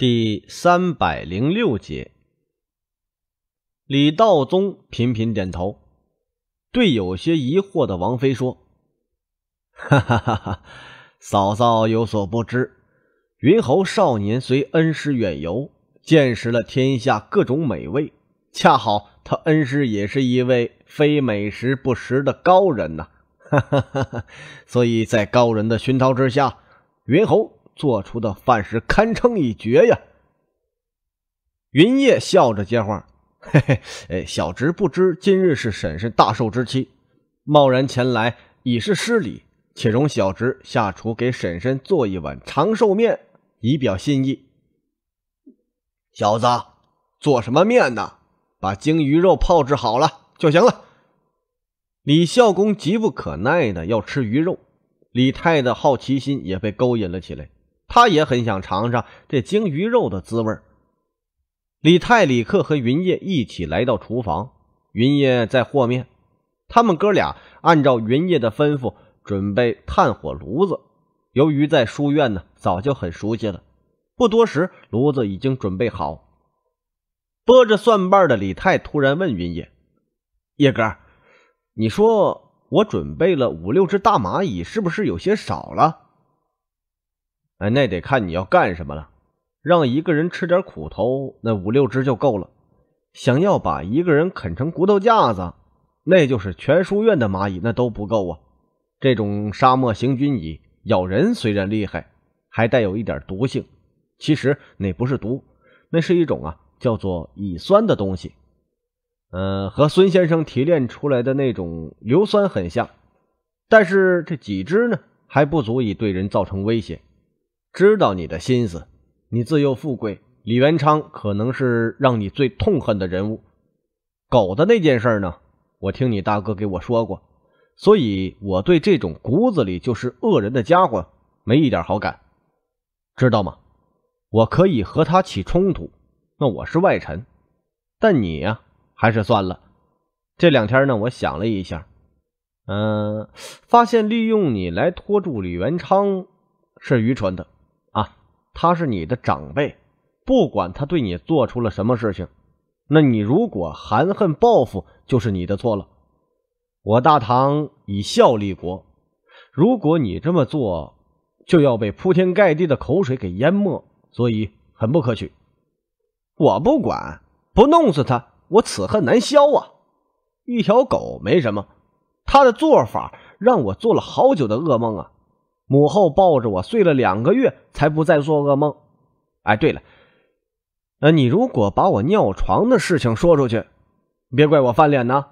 第三百零六节，李道宗频频点头，对有些疑惑的王妃说：“哈哈哈哈哈，嫂嫂有所不知，云侯少年随恩师远游，见识了天下各种美味。恰好他恩师也是一位非美食不食的高人呐，哈哈哈哈！所以在高人的熏陶之下，云侯。”做出的饭食堪称一绝呀！云烨笑着接话：“嘿嘿，哎，小侄不知今日是婶婶大寿之期，贸然前来已是失礼，且容小侄下厨给婶婶做一碗长寿面，以表心意。”小子，做什么面呢？把鲸鱼肉泡制好了就行了。李孝公急不可耐的要吃鱼肉，李泰的好奇心也被勾引了起来。他也很想尝尝这鲸鱼肉的滋味。李泰、李克和云叶一起来到厨房，云叶在和面，他们哥俩按照云叶的吩咐准备炭火炉子。由于在书院呢，早就很熟悉了。不多时，炉子已经准备好。剥着蒜瓣的李泰突然问云叶：“叶哥，你说我准备了五六只大蚂蚁，是不是有些少了？”哎，那得看你要干什么了。让一个人吃点苦头，那五六只就够了。想要把一个人啃成骨头架子，那就是全书院的蚂蚁那都不够啊。这种沙漠行军蚁咬人虽然厉害，还带有一点毒性，其实那不是毒，那是一种啊叫做蚁酸的东西。呃，和孙先生提炼出来的那种硫酸很像，但是这几只呢还不足以对人造成威胁。知道你的心思，你自幼富贵，李元昌可能是让你最痛恨的人物。狗的那件事呢，我听你大哥给我说过，所以我对这种骨子里就是恶人的家伙没一点好感，知道吗？我可以和他起冲突，那我是外臣，但你呀，还是算了。这两天呢，我想了一下，嗯，发现利用你来拖住李元昌是愚蠢的。他是你的长辈，不管他对你做出了什么事情，那你如果含恨报复，就是你的错了。我大唐以孝立国，如果你这么做，就要被铺天盖地的口水给淹没，所以很不可取。我不管，不弄死他，我此恨难消啊！一条狗没什么，他的做法让我做了好久的噩梦啊！母后抱着我睡了两个月，才不再做噩梦。哎，对了，呃，你如果把我尿床的事情说出去，别怪我翻脸呢。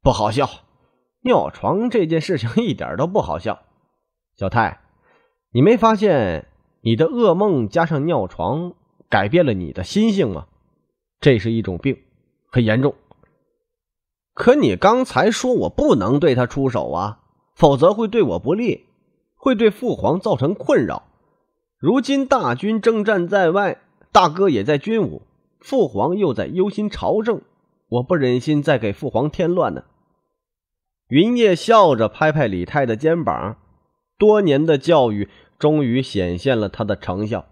不好笑，尿床这件事情一点都不好笑。小太，你没发现你的噩梦加上尿床改变了你的心性吗？这是一种病，很严重。可你刚才说我不能对他出手啊。否则会对我不利，会对父皇造成困扰。如今大军征战在外，大哥也在军伍，父皇又在忧心朝政，我不忍心再给父皇添乱呢。云烨笑着拍拍李泰的肩膀，多年的教育终于显现了他的成效。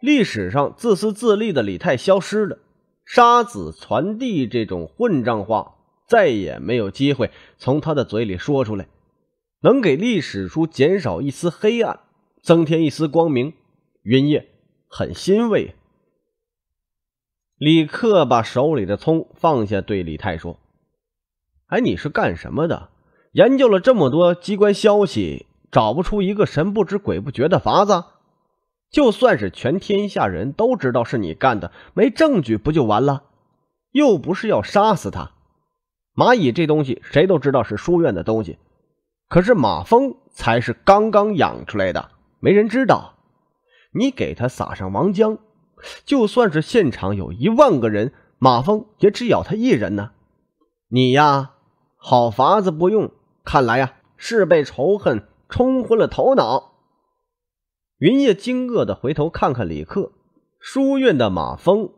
历史上自私自利的李泰消失了，杀子传弟这种混账话再也没有机会从他的嘴里说出来。能给历史书减少一丝黑暗，增添一丝光明，云叶很欣慰。李克把手里的葱放下，对李泰说：“哎，你是干什么的？研究了这么多机关消息，找不出一个神不知鬼不觉的法子？就算是全天下人都知道是你干的，没证据不就完了？又不是要杀死他。蚂蚁这东西，谁都知道是书院的东西。”可是马蜂才是刚刚养出来的，没人知道。你给它撒上王浆，就算是现场有一万个人，马蜂也只咬它一人呢。你呀，好法子不用。看来呀，是被仇恨冲昏了头脑。云叶惊愕的回头看看李克，书院的马蜂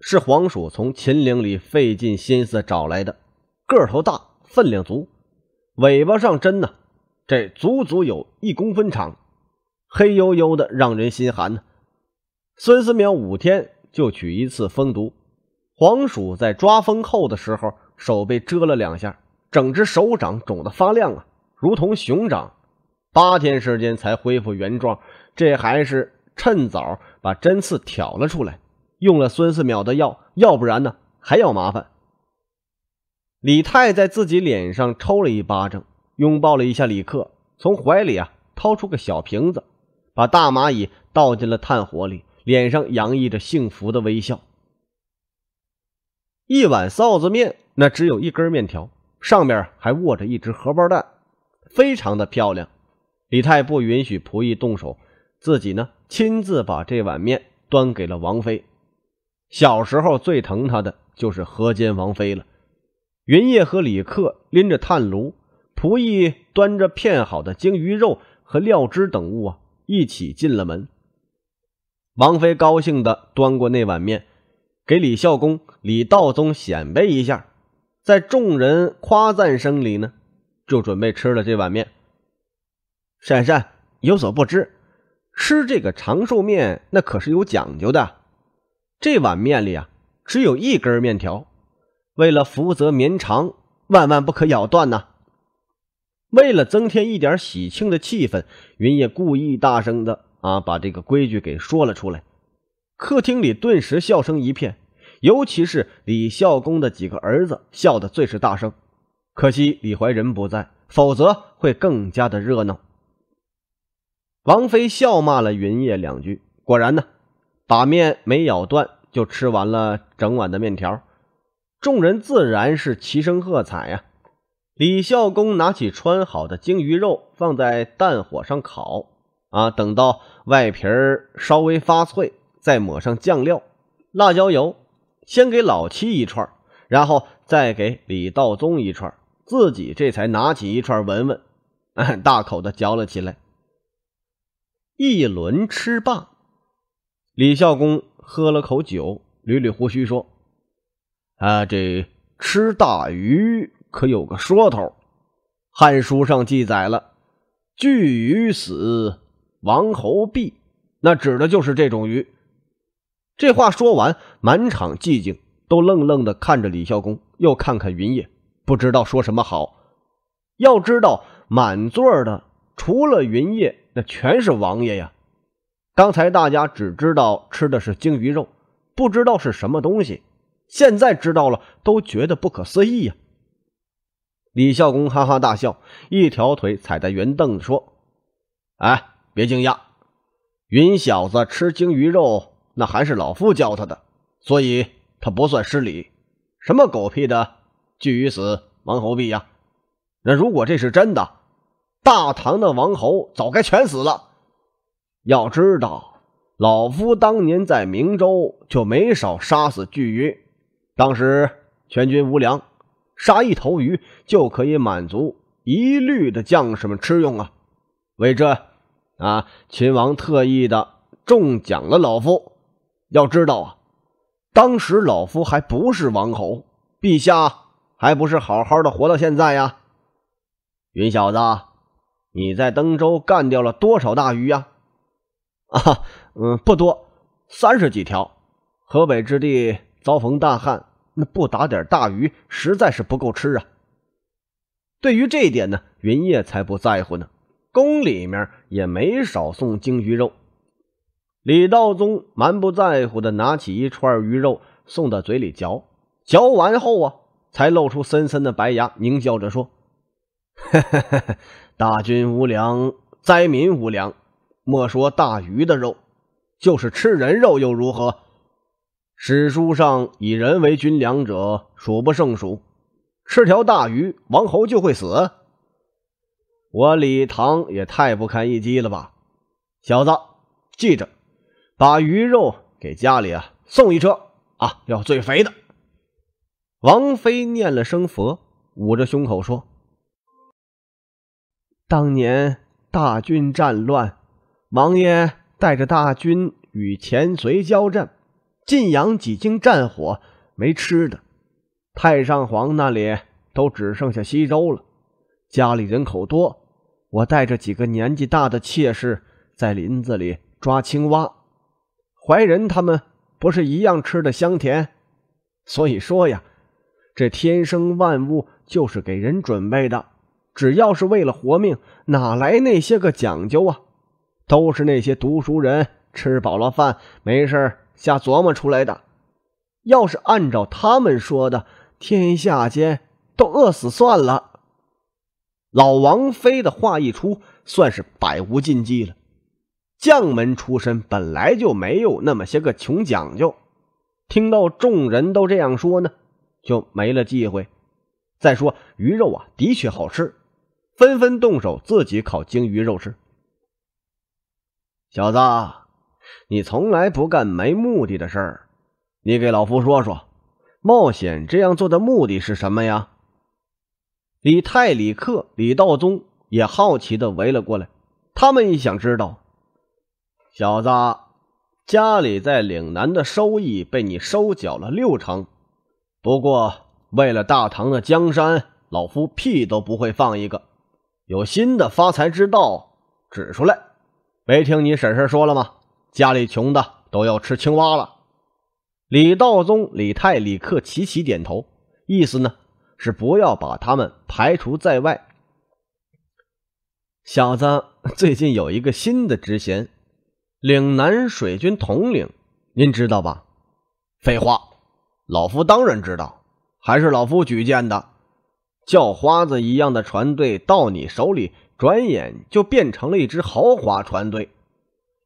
是黄鼠从秦岭里费尽心思找来的，个头大，分量足。尾巴上针呢，这足足有一公分长，黑黝黝的，让人心寒呢。孙思邈五天就取一次蜂毒，黄鼠在抓蜂后的时候，手被蛰了两下，整只手掌肿得发亮啊，如同熊掌。八天时间才恢复原状，这还是趁早把针刺挑了出来，用了孙思邈的药，要不然呢还要麻烦。李泰在自己脸上抽了一巴掌，拥抱了一下李克，从怀里啊掏出个小瓶子，把大蚂蚁倒进了炭火里，脸上洋溢着幸福的微笑。一碗臊子面，那只有一根面条，上面还握着一只荷包蛋，非常的漂亮。李泰不允许仆役动手，自己呢亲自把这碗面端给了王妃。小时候最疼他的就是河间王妃了。云叶和李克拎着炭炉，仆役端着片好的鲸鱼肉和料汁等物啊，一起进了门。王妃高兴地端过那碗面，给李孝公、李道宗显摆一下，在众人夸赞声里呢，就准备吃了这碗面。珊珊有所不知，吃这个长寿面那可是有讲究的，这碗面里啊，只有一根面条。为了福泽绵长，万万不可咬断呐！为了增添一点喜庆的气氛，云野故意大声的啊，把这个规矩给说了出来。客厅里顿时笑声一片，尤其是李孝公的几个儿子笑的最是大声。可惜李怀仁不在，否则会更加的热闹。王妃笑骂了云烨两句，果然呢，把面没咬断就吃完了整碗的面条。众人自然是齐声喝彩呀！李孝公拿起穿好的鲸鱼肉，放在炭火上烤啊，等到外皮儿稍微发脆，再抹上酱料、辣椒油。先给老七一串，然后再给李道宗一串，自己这才拿起一串闻闻，大口的嚼了起来。一轮吃罢，李孝公喝了口酒，捋捋胡须说。啊，这吃大鱼可有个说头，《汉书》上记载了“巨鱼死，王侯毙”，那指的就是这种鱼。这话说完，满场寂静，都愣愣的看着李孝公，又看看云烨，不知道说什么好。要知道，满座的除了云烨，那全是王爷呀。刚才大家只知道吃的是鲸鱼肉，不知道是什么东西。现在知道了都觉得不可思议呀！李孝公哈哈大笑，一条腿踩在圆凳子说：“哎，别惊讶，云小子吃鲸鱼肉，那还是老夫教他的，所以他不算失礼。什么狗屁的巨鱼死王侯毙呀？那如果这是真的，大唐的王侯早该全死了。要知道，老夫当年在明州就没少杀死巨鱼。”当时全军无粮，杀一头鱼就可以满足一律的将士们吃用啊！为这，啊，秦王特意的重奖了老夫。要知道啊，当时老夫还不是王侯，陛下还不是好好的活到现在呀！云小子，你在登州干掉了多少大鱼呀？啊，嗯，不多，三十几条。河北之地。遭逢大旱，那不打点大鱼实在是不够吃啊。对于这一点呢，云烨才不在乎呢。宫里面也没少送鲸鱼肉。李道宗蛮不在乎的拿起一串鱼肉送到嘴里嚼，嚼完后啊，才露出森森的白牙，狞笑着说：“哈哈，大军无粮，灾民无粮。莫说大鱼的肉，就是吃人肉又如何？”史书上以人为军粮者数不胜数，吃条大鱼，王侯就会死。我李唐也太不堪一击了吧！小子，记着，把鱼肉给家里啊送一车啊，要最肥的。王妃念了声佛，捂着胸口说：“当年大军战乱，王爷带着大军与前隋交战。”晋阳几经战火，没吃的，太上皇那里都只剩下稀粥了。家里人口多，我带着几个年纪大的妾室在林子里抓青蛙。怀仁他们不是一样吃的香甜？所以说呀，这天生万物就是给人准备的，只要是为了活命，哪来那些个讲究啊？都是那些读书人吃饱了饭没事瞎琢磨出来的，要是按照他们说的，天下间都饿死算了。老王妃的话一出，算是百无禁忌了。将门出身本来就没有那么些个穷讲究，听到众人都这样说呢，就没了忌讳。再说鱼肉啊，的确好吃，纷纷动手自己烤鲸鱼肉吃。小子。你从来不干没目的的事儿，你给老夫说说，冒险这样做的目的是什么呀？李泰、李克、李道宗也好奇地围了过来，他们也想知道。小子，家里在岭南的收益被你收缴了六成，不过为了大唐的江山，老夫屁都不会放一个。有新的发财之道指出来，没听你婶婶说了吗？家里穷的都要吃青蛙了。李道宗、李泰、李克齐齐点头，意思呢是不要把他们排除在外。小子，最近有一个新的职衔——岭南水军统领，您知道吧？废话，老夫当然知道，还是老夫举荐的。叫花子一样的船队到你手里，转眼就变成了一支豪华船队。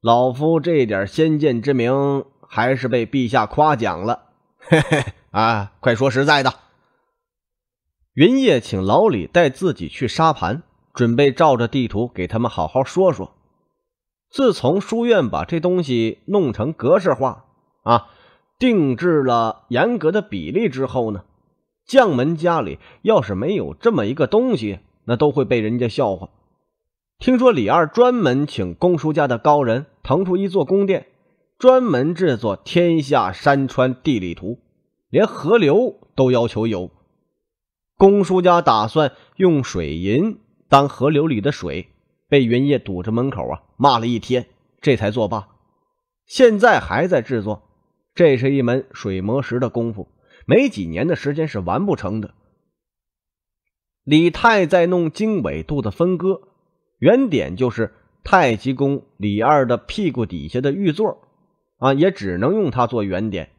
老夫这点先见之明，还是被陛下夸奖了。嘿嘿啊，快说实在的。云烨请老李带自己去沙盘，准备照着地图给他们好好说说。自从书院把这东西弄成格式化啊，定制了严格的比例之后呢，将门家里要是没有这么一个东西，那都会被人家笑话。听说李二专门请公叔家的高人腾出一座宫殿，专门制作天下山川地理图，连河流都要求有。公叔家打算用水银当河流里的水，被云烨堵着门口啊，骂了一天，这才作罢。现在还在制作，这是一门水磨石的功夫，没几年的时间是完不成的。李泰在弄经纬度的分割。原点就是太极宫李二的屁股底下的玉座啊，也只能用它做原点。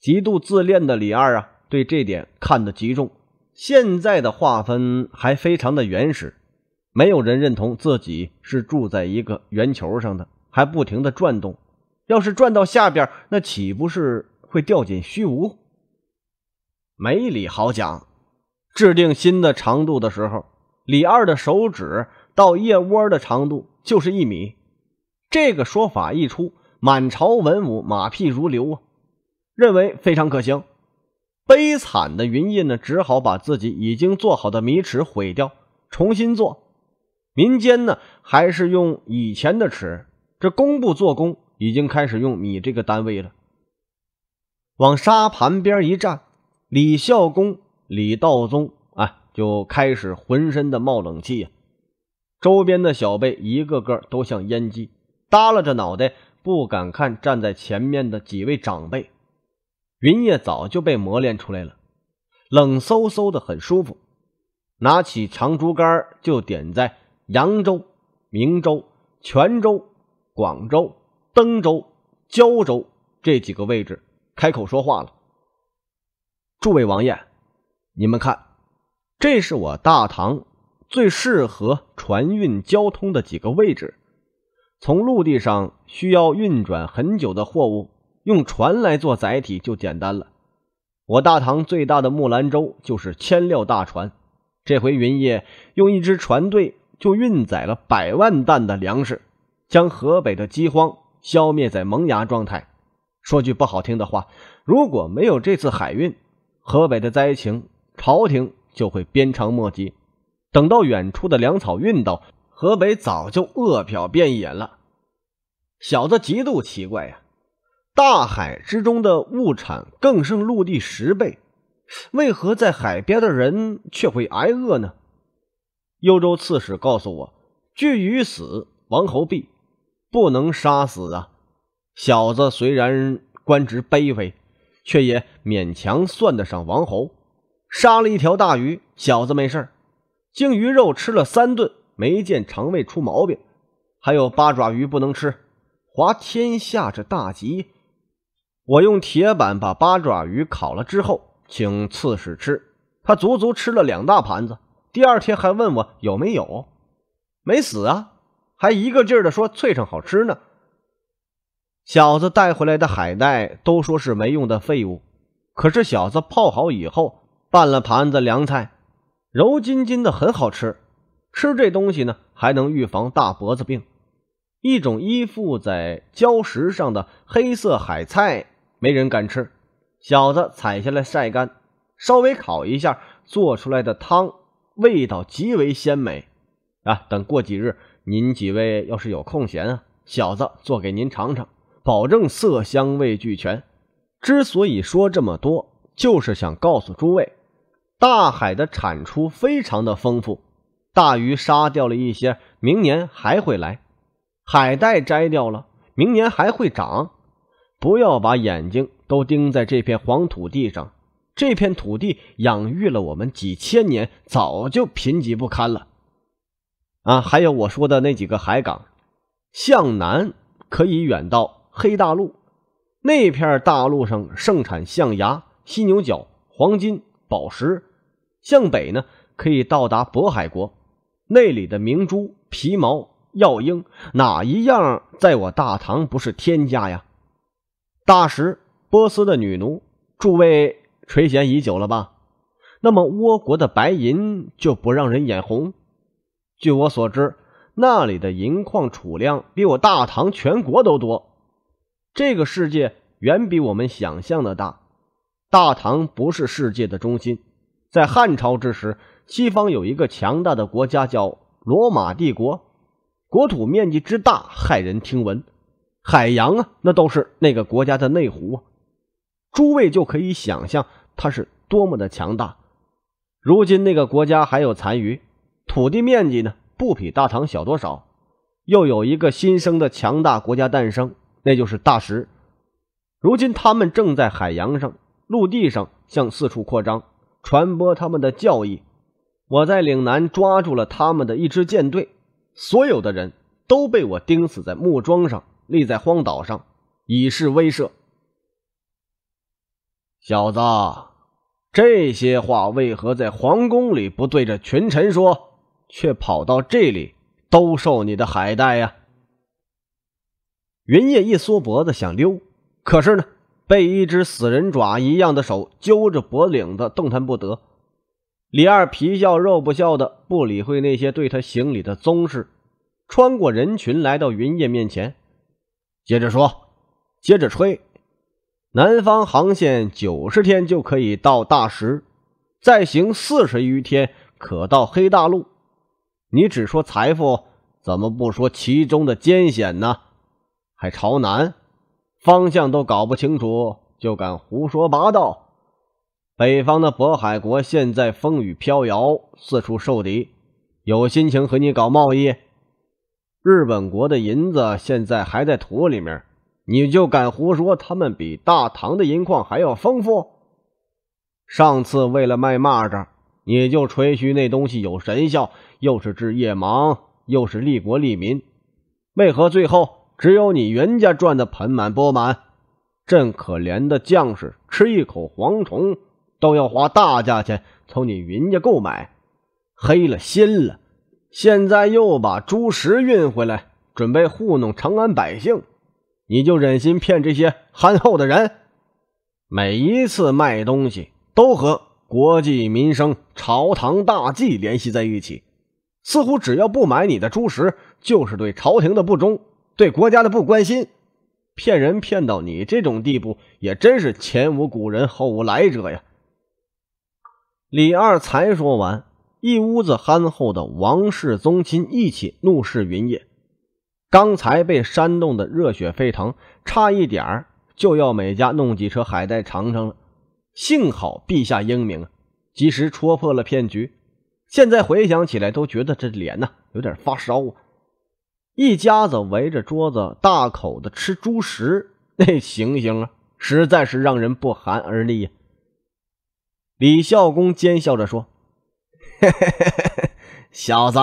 极度自恋的李二啊，对这点看得极重。现在的划分还非常的原始，没有人认同自己是住在一个圆球上的，还不停的转动。要是转到下边，那岂不是会掉进虚无？没理好讲，制定新的长度的时候，李二的手指。到腋窝的长度就是一米，这个说法一出，满朝文武马屁如流啊，认为非常可行。悲惨的云印呢，只好把自己已经做好的米尺毁掉，重新做。民间呢，还是用以前的尺。这工部做工已经开始用米这个单位了。往沙盘边一站，李孝公、李道宗啊，就开始浑身的冒冷气呀。周边的小辈一个个都像阉鸡，耷拉着脑袋，不敢看站在前面的几位长辈。云烨早就被磨练出来了，冷飕飕的很舒服。拿起长竹竿就点在扬州、明州、泉州、广州、登州、胶州这几个位置，开口说话了：“诸位王爷，你们看，这是我大唐。”最适合船运交通的几个位置，从陆地上需要运转很久的货物，用船来做载体就简单了。我大唐最大的木兰舟就是千料大船，这回云烨用一支船队就运载了百万担的粮食，将河北的饥荒消灭在萌芽状态。说句不好听的话，如果没有这次海运，河北的灾情朝廷就会鞭长莫及。等到远处的粮草运到河北，早就饿殍遍野了。小子极度奇怪呀，大海之中的物产更胜陆地十倍，为何在海边的人却会挨饿呢？幽州刺史告诉我，巨鱼死，王侯毙，不能杀死啊。小子虽然官职卑微，却也勉强算得上王侯。杀了一条大鱼，小子没事儿。鲸鱼肉吃了三顿没见肠胃出毛病，还有八爪鱼不能吃。滑天下这大吉，我用铁板把八爪鱼烤了之后请刺史吃，他足足吃了两大盘子。第二天还问我有没有，没死啊，还一个劲儿的说脆上好吃呢。小子带回来的海带都说是没用的废物，可是小子泡好以后拌了盘子凉菜。柔筋筋的很好吃，吃这东西呢还能预防大脖子病。一种依附在礁石上的黑色海菜，没人敢吃。小子采下来晒干，稍微烤一下，做出来的汤味道极为鲜美。啊，等过几日您几位要是有空闲啊，小子做给您尝尝，保证色香味俱全。之所以说这么多，就是想告诉诸位。大海的产出非常的丰富，大鱼杀掉了一些，明年还会来；海带摘掉了，明年还会长。不要把眼睛都盯在这片黄土地上，这片土地养育了我们几千年，早就贫瘠不堪了。啊，还有我说的那几个海港，向南可以远到黑大陆，那片大陆上盛产象牙、犀牛角、黄金、宝石。向北呢，可以到达渤海国，那里的明珠、皮毛、药鹰，哪一样在我大唐不是天价呀？大石，波斯的女奴，诸位垂涎已久了吧？那么倭国的白银就不让人眼红。据我所知，那里的银矿储量比我大唐全国都多。这个世界远比我们想象的大，大唐不是世界的中心。在汉朝之时，西方有一个强大的国家叫罗马帝国，国土面积之大，骇人听闻。海洋啊，那都是那个国家的内湖啊。诸位就可以想象它是多么的强大。如今那个国家还有残余，土地面积呢不比大唐小多少。又有一个新生的强大国家诞生，那就是大食。如今他们正在海洋上、陆地上向四处扩张。传播他们的教义，我在岭南抓住了他们的一支舰队，所有的人都被我钉死在木桩上，立在荒岛上，以示威慑。小子，这些话为何在皇宫里不对着群臣说，却跑到这里兜售你的海带呀？云烨一缩脖子想溜，可是呢？被一只死人爪一样的手揪着脖领子，动弹不得。李二皮笑肉不笑的，不理会那些对他行礼的宗室，穿过人群来到云烨面前，接着说：“接着吹，南方航线九十天就可以到大石，再行四十余天可到黑大陆。你只说财富，怎么不说其中的艰险呢？还朝南？”方向都搞不清楚就敢胡说八道！北方的渤海国现在风雨飘摇，四处受敌，有心情和你搞贸易？日本国的银子现在还在土里面，你就敢胡说他们比大唐的银矿还要丰富？上次为了卖蚂蚱，你就吹嘘那东西有神效，又是治夜盲，又是利国利民，为何最后？只有你云家赚的盆满钵满，朕可怜的将士吃一口蝗虫都要花大价钱从你云家购买，黑了心了。现在又把猪食运回来，准备糊弄长安百姓，你就忍心骗这些憨厚的人？每一次卖东西都和国计民生、朝堂大计联系在一起，似乎只要不买你的猪食，就是对朝廷的不忠。对国家的不关心，骗人骗到你这种地步，也真是前无古人后无来者呀！李二才说完，一屋子憨厚的王室宗亲一起怒视云烨。刚才被煽动的热血沸腾，差一点儿就要每家弄几车海带尝尝了。幸好陛下英明，及时戳破了骗局。现在回想起来，都觉得这脸呐有点发烧啊。一家子围着桌子大口的吃猪食，那情形啊，实在是让人不寒而栗呀！李孝公奸笑着说：“嘿嘿嘿小子，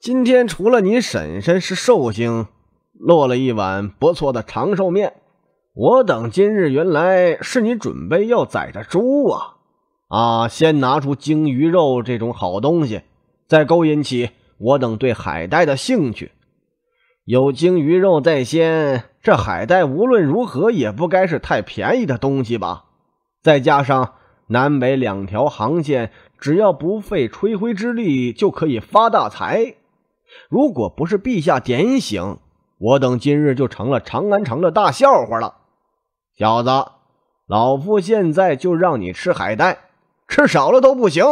今天除了你婶婶是寿星，落了一碗不错的长寿面，我等今日原来是你准备要宰的猪啊！啊，先拿出鲸鱼肉这种好东西，再勾引起我等对海带的兴趣。”有鲸鱼肉在先，这海带无论如何也不该是太便宜的东西吧？再加上南北两条航线，只要不费吹灰之力就可以发大财。如果不是陛下点醒我等，今日就成了长安城的大笑话了。小子，老夫现在就让你吃海带，吃少了都不行。